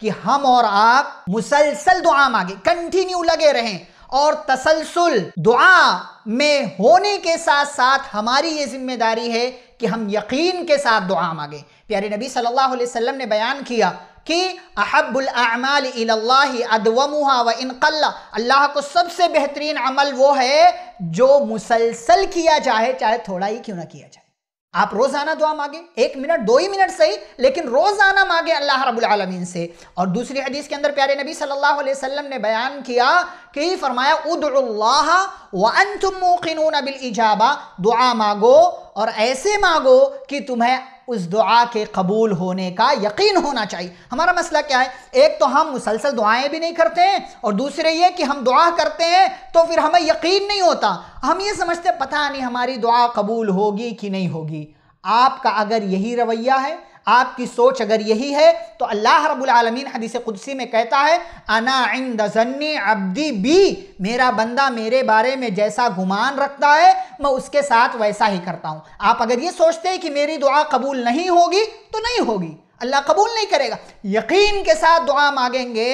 कि हम और आप मुसलसल दुआ मांगे कंटिन्यू लगे रहें और तसलसल दुआ में होने के साथ साथ हमारी ये जिम्मेदारी है कि हम यकीन के साथ दुआ मांगे प्यारे नबी सल्लल्लाहु अलैहि वसल्लम ने बयान किया कि अहबुलमाल अदवमुहा व इनकल्ला अल्लाह को सबसे बेहतरीन अमल वो है जो मुसलसल किया जाए चाहे थोड़ा ही क्यों ना किया जाए आप रोजाना दुआ मांगे एक मिनट दो ही मिनट सही लेकिन रोजाना मांगे अल्लाह रब्बुल आलमीन से और दूसरी हदीस के अंदर प्यारे नबी सल्लल्लाहु अलैहि वसल्लम ने बयान किया कि फरमाया उदुल्लाह वन तुम बिल इजाबा दुआ मांगो और ऐसे मांगो कि तुम्हें उस दुआ के कबूल होने का यकीन होना चाहिए हमारा मसला क्या है एक तो हम मुसलसल दुआएं भी नहीं करते हैं और दूसरे ये कि हम दुआ करते हैं तो फिर हमें यकीन नहीं होता हम ये समझते पता नहीं हमारी दुआ कबूल होगी कि नहीं होगी आपका अगर यही रवैया है आपकी सोच अगर यही है तो अल्लाह रब्बुल आलमीन हदीस कुदसी में कहता है अना इंद जन्नी अब्दी बी मेरा बंदा मेरे बारे में जैसा गुमान रखता है मैं उसके साथ वैसा ही करता हूँ आप अगर ये सोचते हैं कि मेरी दुआ कबूल नहीं होगी तो नहीं होगी अल्लाह कबूल नहीं करेगा यकीन के साथ दुआ मांगेंगे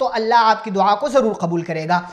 तो अल्लाह आपकी दुआ को ज़रूर कबूल करेगा